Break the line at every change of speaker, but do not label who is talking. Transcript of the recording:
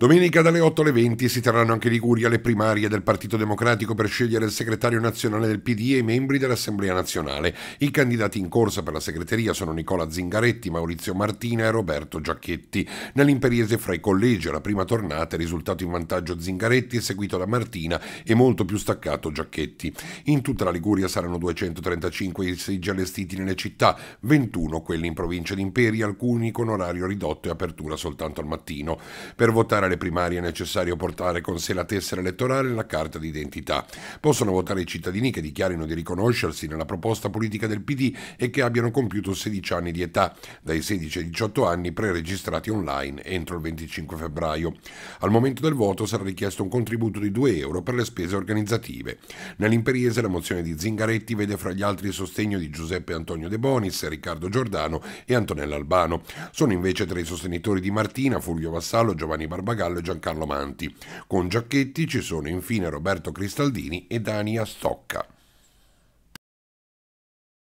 Domenica dalle 8 alle 20 si terranno anche Liguria le primarie del Partito Democratico per scegliere il segretario nazionale del PD e i membri dell'Assemblea nazionale. I candidati in corsa per la segreteria sono Nicola Zingaretti, Maurizio Martina e Roberto Giacchetti. Nell'imperiese fra i collegi alla prima tornata è risultato in vantaggio Zingaretti seguito da Martina e molto più staccato Giacchetti. In tutta la Liguria saranno 235 i seggi allestiti nelle città, 21 quelli in provincia di Imperi, alcuni con orario ridotto e apertura soltanto al mattino. Per votare le primarie è necessario portare con sé la tessera elettorale e la carta d'identità. Possono votare i cittadini che dichiarino di riconoscersi nella proposta politica del PD e che abbiano compiuto 16 anni di età, dai 16 ai 18 anni preregistrati online entro il 25 febbraio. Al momento del voto sarà richiesto un contributo di 2 euro per le spese organizzative. Nell'imperiese la mozione di Zingaretti vede fra gli altri il sostegno di Giuseppe Antonio De Bonis, Riccardo Giordano e Antonella Albano. Sono invece tra i sostenitori di Martina, Fulvio Vassallo, Giovanni Barbagano Pappagallo e Giancarlo Manti. Con Giacchetti ci sono infine Roberto Cristaldini e Dania Stocca.